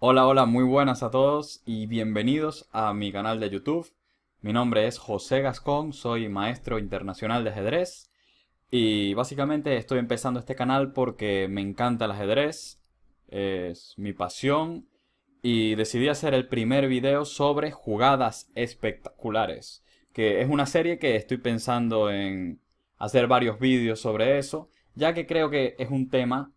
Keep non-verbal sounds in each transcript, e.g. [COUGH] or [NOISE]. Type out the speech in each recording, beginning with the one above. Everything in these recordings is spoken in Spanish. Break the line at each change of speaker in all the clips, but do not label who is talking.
Hola, hola, muy buenas a todos y bienvenidos a mi canal de YouTube. Mi nombre es José Gascón, soy maestro internacional de ajedrez y básicamente estoy empezando este canal porque me encanta el ajedrez, es mi pasión y decidí hacer el primer video sobre jugadas espectaculares, que es una serie que estoy pensando en hacer varios vídeos sobre eso, ya que creo que es un tema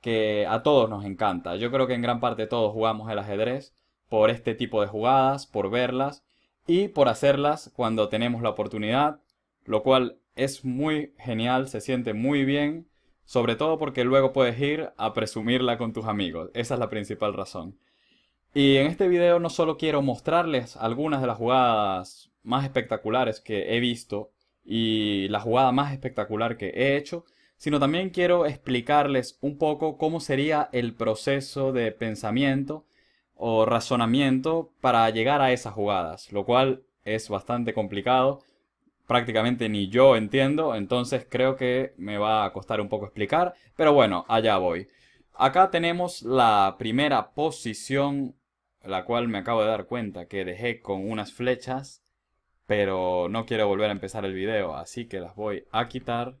que a todos nos encanta. Yo creo que en gran parte todos jugamos el ajedrez por este tipo de jugadas, por verlas y por hacerlas cuando tenemos la oportunidad, lo cual es muy genial, se siente muy bien, sobre todo porque luego puedes ir a presumirla con tus amigos. Esa es la principal razón. Y en este video no solo quiero mostrarles algunas de las jugadas más espectaculares que he visto y la jugada más espectacular que he hecho, sino también quiero explicarles un poco cómo sería el proceso de pensamiento o razonamiento para llegar a esas jugadas, lo cual es bastante complicado, prácticamente ni yo entiendo, entonces creo que me va a costar un poco explicar, pero bueno, allá voy. Acá tenemos la primera posición, la cual me acabo de dar cuenta que dejé con unas flechas, pero no quiero volver a empezar el video, así que las voy a quitar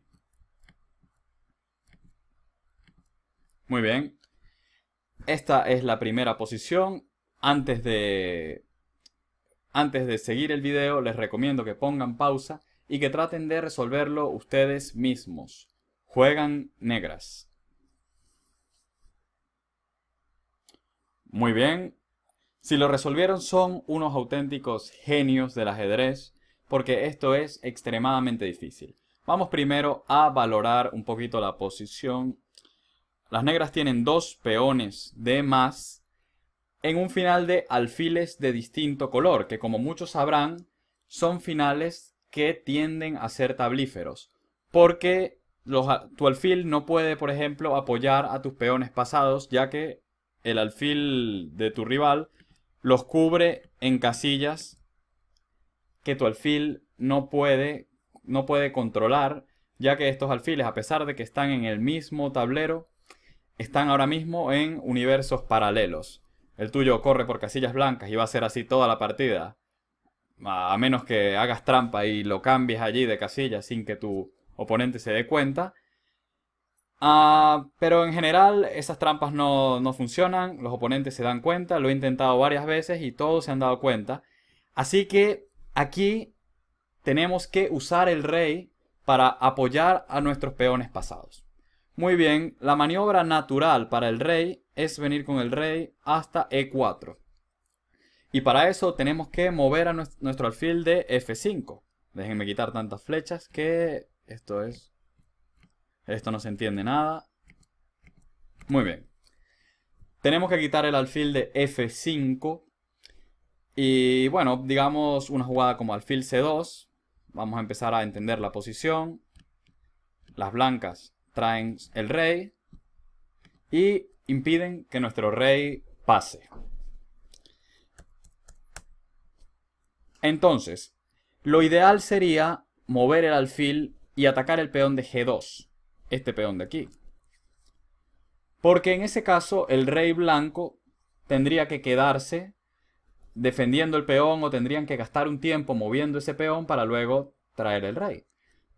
Muy bien. Esta es la primera posición. Antes de, antes de seguir el video, les recomiendo que pongan pausa y que traten de resolverlo ustedes mismos. Juegan negras. Muy bien. Si lo resolvieron son unos auténticos genios del ajedrez, porque esto es extremadamente difícil. Vamos primero a valorar un poquito la posición las negras tienen dos peones de más en un final de alfiles de distinto color, que como muchos sabrán, son finales que tienden a ser tablíferos, porque tu alfil no puede, por ejemplo, apoyar a tus peones pasados, ya que el alfil de tu rival los cubre en casillas que tu alfil no puede, no puede controlar, ya que estos alfiles, a pesar de que están en el mismo tablero, están ahora mismo en universos paralelos. El tuyo corre por casillas blancas y va a ser así toda la partida. A menos que hagas trampa y lo cambies allí de casilla sin que tu oponente se dé cuenta. Ah, pero en general esas trampas no, no funcionan, los oponentes se dan cuenta, lo he intentado varias veces y todos se han dado cuenta. Así que aquí tenemos que usar el rey para apoyar a nuestros peones pasados. Muy bien, la maniobra natural para el rey es venir con el rey hasta E4. Y para eso tenemos que mover a nuestro alfil de F5. Déjenme quitar tantas flechas que esto es... Esto no se entiende nada. Muy bien. Tenemos que quitar el alfil de F5. Y bueno, digamos una jugada como alfil C2. Vamos a empezar a entender la posición. Las blancas traen el rey y impiden que nuestro rey pase. Entonces, lo ideal sería mover el alfil y atacar el peón de G2, este peón de aquí. Porque en ese caso el rey blanco tendría que quedarse defendiendo el peón o tendrían que gastar un tiempo moviendo ese peón para luego traer el rey.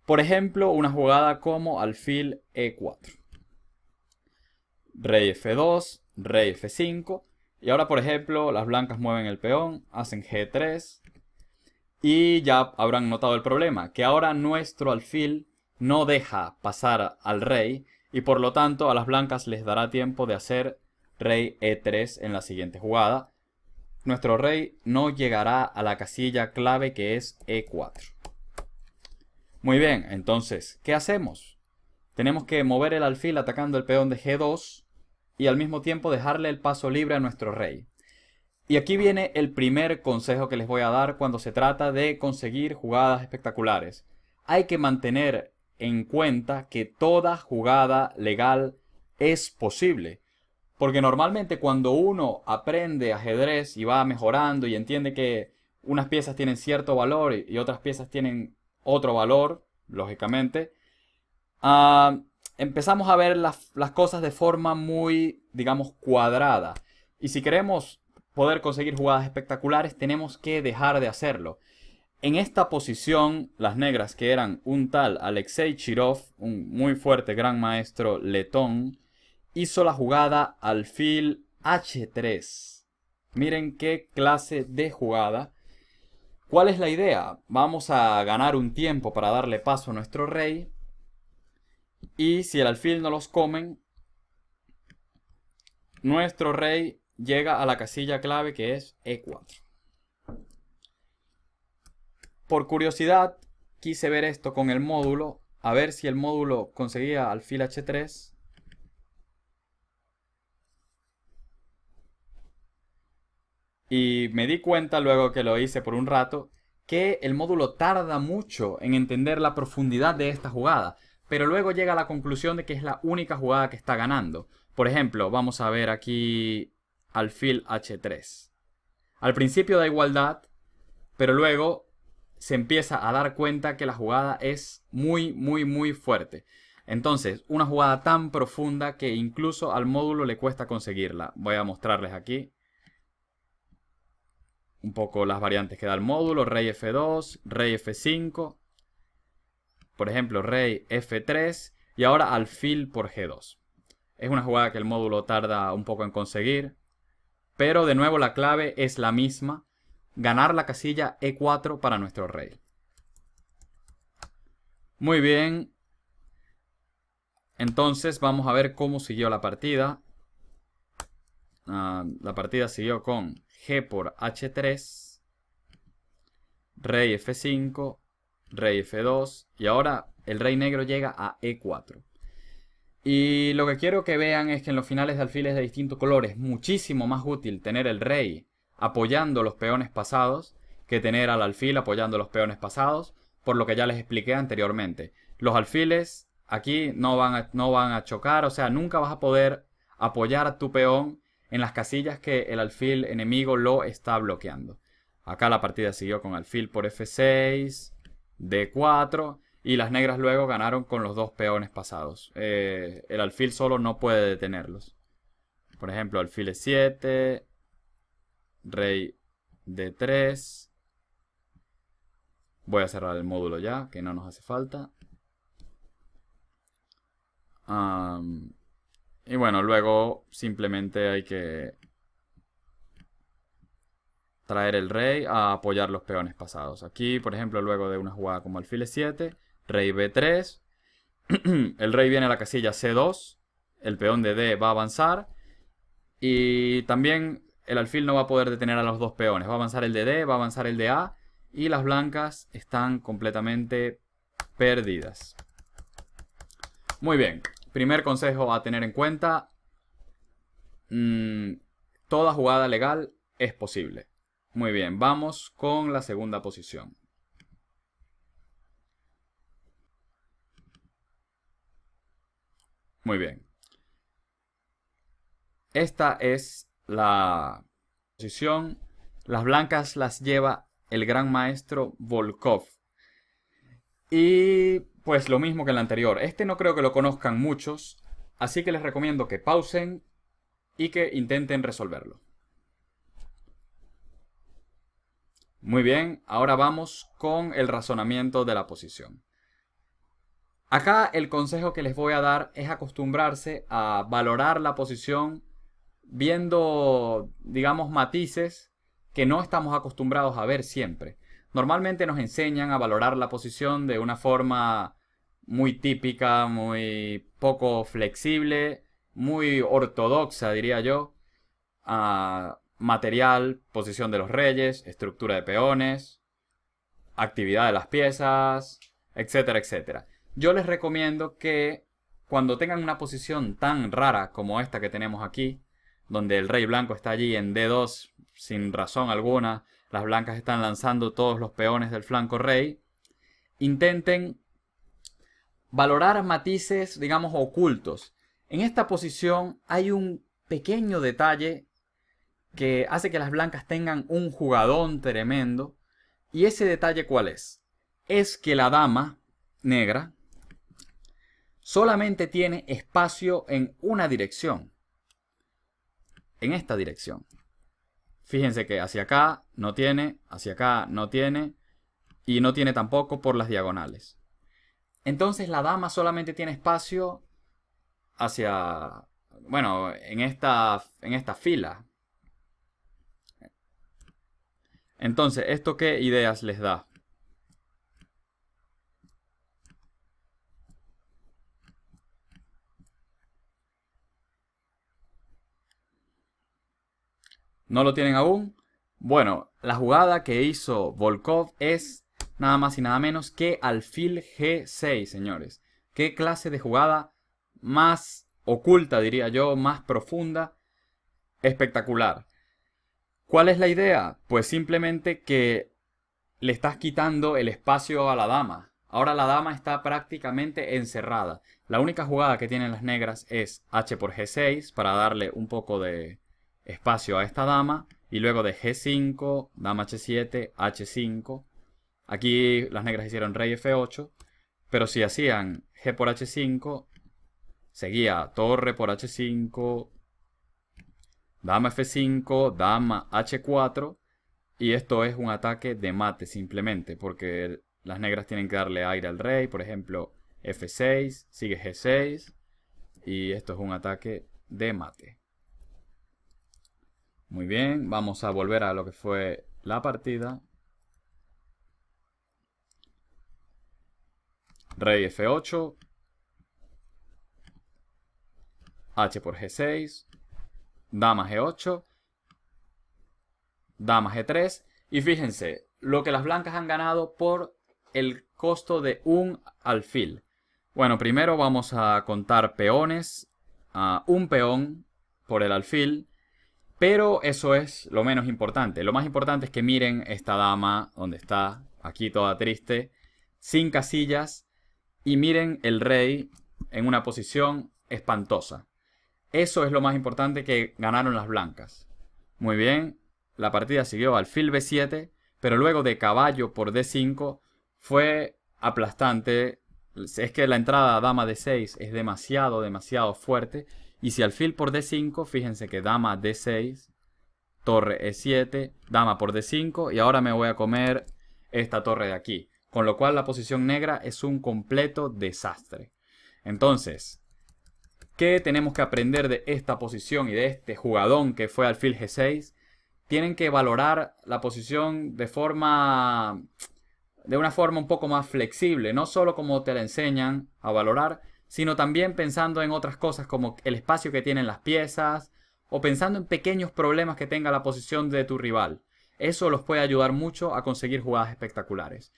Por ejemplo, una jugada como alfil e4. Rey f2, rey f5. Y ahora, por ejemplo, las blancas mueven el peón, hacen g3. Y ya habrán notado el problema, que ahora nuestro alfil no deja pasar al rey y por lo tanto a las blancas les dará tiempo de hacer rey e3 en la siguiente jugada. Nuestro rey no llegará a la casilla clave que es e4. Muy bien, entonces, ¿qué hacemos? Tenemos que mover el alfil atacando el peón de G2 y al mismo tiempo dejarle el paso libre a nuestro rey. Y aquí viene el primer consejo que les voy a dar cuando se trata de conseguir jugadas espectaculares. Hay que mantener en cuenta que toda jugada legal es posible. Porque normalmente cuando uno aprende ajedrez y va mejorando y entiende que unas piezas tienen cierto valor y otras piezas tienen otro valor, lógicamente, ah, empezamos a ver las, las cosas de forma muy, digamos, cuadrada. Y si queremos poder conseguir jugadas espectaculares, tenemos que dejar de hacerlo. En esta posición, las negras, que eran un tal Alexei Chirov, un muy fuerte gran maestro letón, hizo la jugada alfil H3. Miren qué clase de jugada. ¿Cuál es la idea? Vamos a ganar un tiempo para darle paso a nuestro rey. Y si el alfil no los comen, nuestro rey llega a la casilla clave que es E4. Por curiosidad, quise ver esto con el módulo, a ver si el módulo conseguía alfil H3. Y me di cuenta luego que lo hice por un rato que el módulo tarda mucho en entender la profundidad de esta jugada, pero luego llega a la conclusión de que es la única jugada que está ganando. Por ejemplo, vamos a ver aquí al alfil h3. Al principio da igualdad, pero luego se empieza a dar cuenta que la jugada es muy, muy, muy fuerte. Entonces, una jugada tan profunda que incluso al módulo le cuesta conseguirla. Voy a mostrarles aquí un poco las variantes que da el módulo, rey f2, rey f5, por ejemplo, rey f3 y ahora alfil por g2. Es una jugada que el módulo tarda un poco en conseguir, pero de nuevo la clave es la misma, ganar la casilla e4 para nuestro rey. Muy bien, entonces vamos a ver cómo siguió la partida. Ah, la partida siguió con G por H3, Rey F5, Rey F2 y ahora el Rey negro llega a E4. Y lo que quiero que vean es que en los finales de alfiles de distinto color es muchísimo más útil tener el rey apoyando los peones pasados que tener al alfil apoyando los peones pasados, por lo que ya les expliqué anteriormente. Los alfiles aquí no van a, no van a chocar, o sea, nunca vas a poder apoyar a tu peón en las casillas que el alfil enemigo lo está bloqueando. Acá la partida siguió con alfil por f6, d4 y las negras luego ganaron con los dos peones pasados. Eh, el alfil solo no puede detenerlos. Por ejemplo, alfil e7, rey d3. Voy a cerrar el módulo ya, que no nos hace falta. Y bueno, luego simplemente hay que traer el rey a apoyar los peones pasados. Aquí, por ejemplo, luego de una jugada como alfil e 7, rey b3, [CLEARS THROAT] el rey viene a la casilla c2, el peón de d va a avanzar y también el alfil no va a poder detener a los dos peones. Va a avanzar el de d, va a avanzar el de a y las blancas están completamente perdidas. Muy bien, Primer consejo a tener en cuenta, mm, toda jugada legal es posible. Muy bien, vamos con la segunda posición. Muy bien. Esta es la posición. Las blancas las lleva el gran maestro Volkov. Y pues lo mismo que el anterior. Este no creo que lo conozcan muchos, así que les recomiendo que pausen y que intenten resolverlo. Muy bien, ahora vamos con el razonamiento de la posición. Acá el consejo que les voy a dar es acostumbrarse a valorar la posición viendo, digamos, matices que no estamos acostumbrados a ver siempre. Normalmente nos enseñan a valorar la posición de una forma muy típica, muy poco flexible, muy ortodoxa, diría yo. Ah, material, posición de los reyes, estructura de peones, actividad de las piezas, etcétera, etcétera. Yo les recomiendo que cuando tengan una posición tan rara como esta que tenemos aquí, donde el rey blanco está allí en D2 sin razón alguna, las blancas están lanzando todos los peones del flanco rey. Intenten valorar matices, digamos, ocultos. En esta posición hay un pequeño detalle que hace que las blancas tengan un jugadón tremendo. ¿Y ese detalle cuál es? Es que la dama negra solamente tiene espacio en una dirección. En esta dirección. Fíjense que hacia acá no tiene, hacia acá no tiene y no tiene tampoco por las diagonales. Entonces la dama solamente tiene espacio hacia, bueno, en esta, en esta fila. Entonces, ¿esto qué ideas les da? ¿No lo tienen aún? Bueno, la jugada que hizo Volkov es nada más y nada menos que alfil G6, señores. ¿Qué clase de jugada más oculta, diría yo, más profunda? Espectacular. ¿Cuál es la idea? Pues simplemente que le estás quitando el espacio a la dama. Ahora la dama está prácticamente encerrada. La única jugada que tienen las negras es H por G6 para darle un poco de, espacio a esta dama y luego de G5, dama H7, H5. Aquí las negras hicieron rey F8, pero si hacían G por H5, seguía torre por H5, dama F5, dama H4 y esto es un ataque de mate simplemente porque las negras tienen que darle aire al rey, por ejemplo F6, sigue G6 y esto es un ataque de mate. Muy bien, vamos a volver a lo que fue la partida. Rey F8. H por G6. Dama G8. Dama G3. Y fíjense, lo que las blancas han ganado por el costo de un alfil. Bueno, primero vamos a contar peones. un peón por el alfil pero eso es lo menos importante. Lo más importante es que miren esta dama donde está, aquí toda triste, sin casillas, y miren el rey en una posición espantosa. Eso es lo más importante que ganaron las blancas. Muy bien, la partida siguió al alfil b7, pero luego de caballo por d5 fue aplastante. Es que la entrada a dama d6 es demasiado, demasiado fuerte y si alfil por D5, fíjense que dama D6, torre E7, dama por D5 y ahora me voy a comer esta torre de aquí. Con lo cual la posición negra es un completo desastre. Entonces, ¿qué tenemos que aprender de esta posición y de este jugadón que fue alfil G6? Tienen que valorar la posición de forma de una forma un poco más flexible, no solo como te la enseñan a valorar, sino también pensando en otras cosas como el espacio que tienen las piezas o pensando en pequeños problemas que tenga la posición de tu rival. Eso los puede ayudar mucho a conseguir jugadas espectaculares.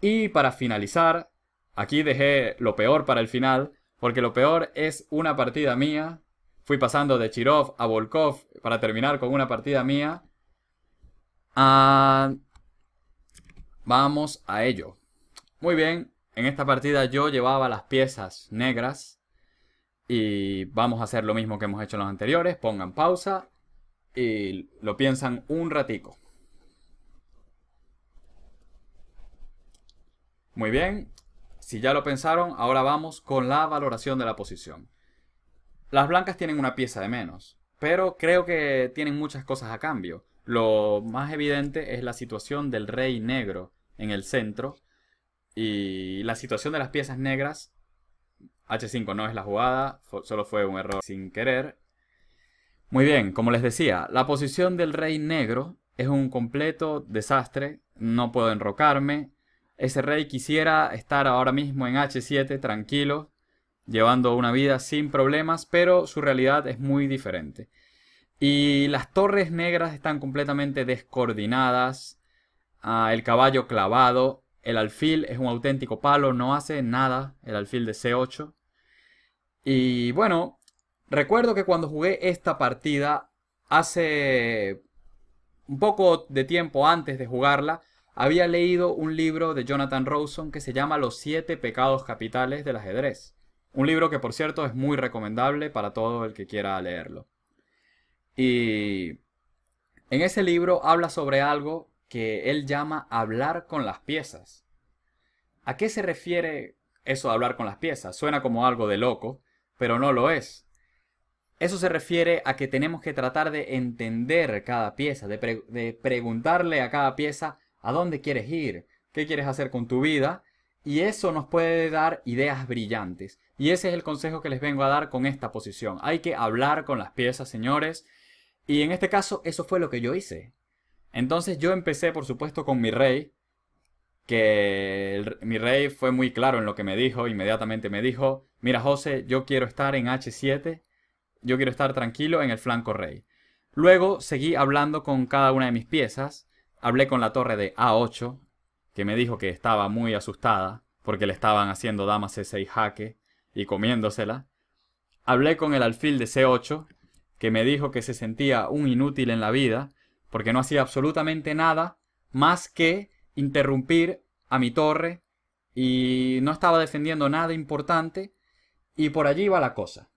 Y para finalizar, aquí dejé lo peor para el final, porque lo peor es una partida mía. Fui pasando de Chirov a Volkov para terminar con una partida mía. Ah, vamos a ello. Muy bien, en esta partida yo llevaba las piezas negras y vamos a hacer lo mismo que hemos hecho en los anteriores. Pongan pausa y lo piensan un ratico. Muy bien, si ya lo pensaron, ahora vamos con la valoración de la posición. Las blancas tienen una pieza de menos, pero creo que tienen muchas cosas a cambio. Lo más evidente es la situación del rey negro en el centro y la situación de las piezas negras, H5 no es la jugada, solo fue un error sin querer. Muy bien, como les decía, la posición del rey negro es un completo desastre, no puedo enrocarme. Ese rey quisiera estar ahora mismo en H7 tranquilo, llevando una vida sin problemas, pero su realidad es muy diferente. Y las torres negras están completamente descoordinadas, ah, el caballo clavado, el alfil es un auténtico palo, no hace nada el alfil de C8. Y bueno, recuerdo que cuando jugué esta partida hace un poco de tiempo antes de jugarla, había leído un libro de Jonathan Rawson que se llama Los siete pecados capitales del ajedrez. Un libro que por cierto es muy recomendable para todo el que quiera leerlo. Y en ese libro habla sobre algo que él llama hablar con las piezas. ¿A qué se refiere eso de hablar con las piezas? Suena como algo de loco, pero no lo es. Eso se refiere a que tenemos que tratar de entender cada pieza, de, preguntarle a cada pieza a dónde quieres ir, qué quieres hacer con tu vida, y eso nos puede dar ideas brillantes. Y ese es el consejo que les vengo a dar con esta posición. Hay que hablar con las piezas, señores. Y en este caso, eso fue lo que yo hice. Entonces yo empecé, por supuesto, con mi rey, que mi rey fue muy claro en lo que me dijo, inmediatamente me dijo, mira José, yo quiero estar en H7, yo quiero estar tranquilo en el flanco rey. Luego seguí hablando con cada una de mis piezas, hablé con la torre de A8, que me dijo que estaba muy asustada, porque le estaban haciendo damas C6 jaque y comiéndosela. Hablé con el alfil de C8, que me dijo que se sentía un inútil en la vida porque no hacía absolutamente nada más que interrumpir a mi torre y no estaba defendiendo nada importante y por allí va la cosa.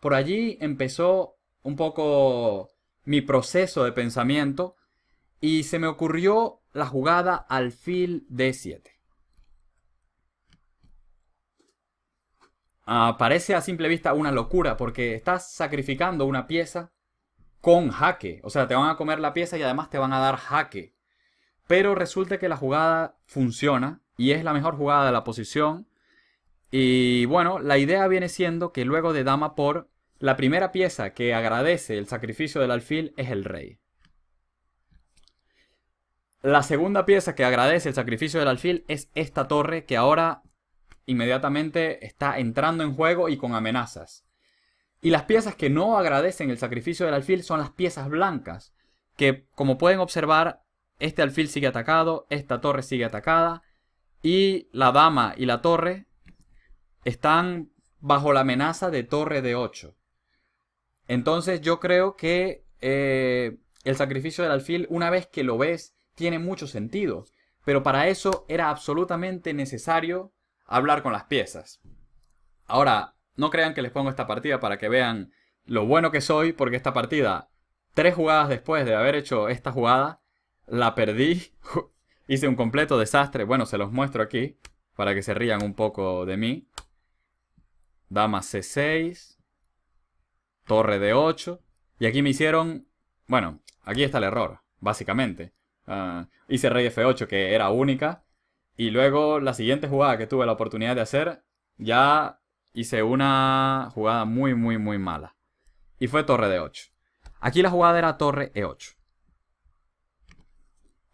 Por allí empezó un poco mi proceso de pensamiento y se me ocurrió la jugada alfil D7. Ah, parece a simple vista una locura porque estás sacrificando una pieza con jaque. O sea, te van a comer la pieza y además te van a dar jaque. Pero resulta que la jugada funciona y es la mejor jugada de la posición. Y bueno, la idea viene siendo que luego de dama por, la primera pieza que agradece el sacrificio del alfil es el rey. La segunda pieza que agradece el sacrificio del alfil es esta torre que ahora inmediatamente está entrando en juego y con amenazas. Y las piezas que no agradecen el sacrificio del alfil son las piezas blancas, que como pueden observar, este alfil sigue atacado, esta torre sigue atacada, y la dama y la torre están bajo la amenaza de torre de 8. Entonces yo creo que eh, el sacrificio del alfil, una vez que lo ves, tiene mucho sentido. Pero para eso era absolutamente necesario hablar con las piezas. Ahora, no crean que les pongo esta partida para que vean lo bueno que soy, porque esta partida, tres jugadas después de haber hecho esta jugada, la perdí. [LAUGHS] Hice un completo desastre. Bueno, se los muestro aquí para que se rían un poco de mí. Dama C6. Torre D8. Y aquí me hicieron... Bueno, aquí está el error, básicamente. Ah, hice rey F8, que era única. Y luego la siguiente jugada que tuve la oportunidad de hacer, ya hice una jugada muy, muy, muy mala. Y fue torre de 8. Aquí la jugada era torre E8.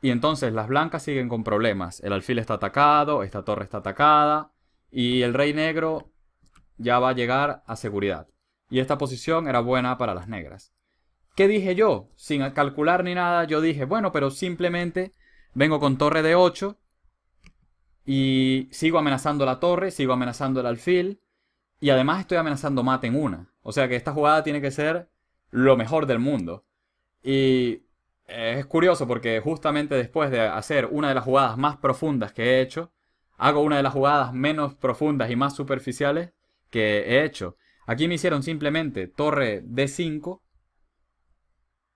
Y entonces las blancas siguen con problemas. El alfil está atacado, esta torre está atacada. Y el rey negro ya va a llegar a seguridad. Y esta posición era buena para las negras. ¿Qué dije yo? Sin calcular ni nada, yo dije, bueno, pero simplemente vengo con torre de 8 y sigo amenazando la torre, sigo amenazando el alfil y además estoy amenazando mate en una. O sea que esta jugada tiene que ser lo mejor del mundo. Y eh, es curioso porque justamente después de hacer una de las jugadas más profundas que he hecho, hago una de las jugadas menos profundas y más superficiales que he hecho. Aquí me hicieron simplemente torre D5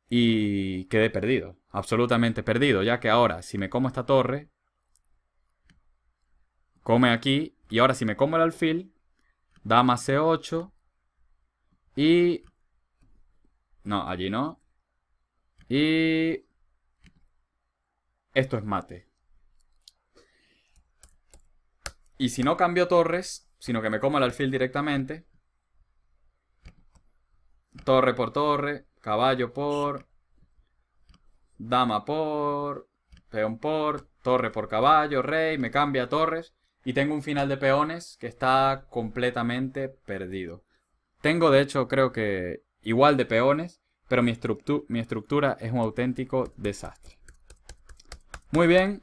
y quedé perdido, absolutamente perdido, ya que ahora si me como esta torre, come aquí y ahora si me como el alfil, Dama C8. Y... No, allí no. Y... Esto es mate. Y si no cambio torres, sino que me como el alfil directamente. Torre por torre, caballo por... Dama por... Peón por... Torre por caballo, rey, me cambia torres. Y tengo un final de peones que está completamente perdido. Tengo, de hecho, creo que igual de peones, pero mi, mi estructura es un auténtico desastre. Muy bien.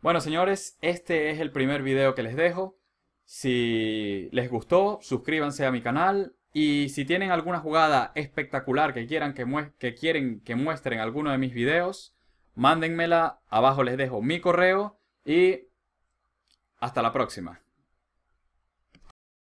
Bueno, señores, este es el primer video que les dejo. Si les gustó, suscríbanse a mi canal. Y si tienen alguna jugada espectacular que quieran que, que quieren que muestren alguno de mis videos, mándenmela. Abajo les dejo mi correo y hasta la próxima.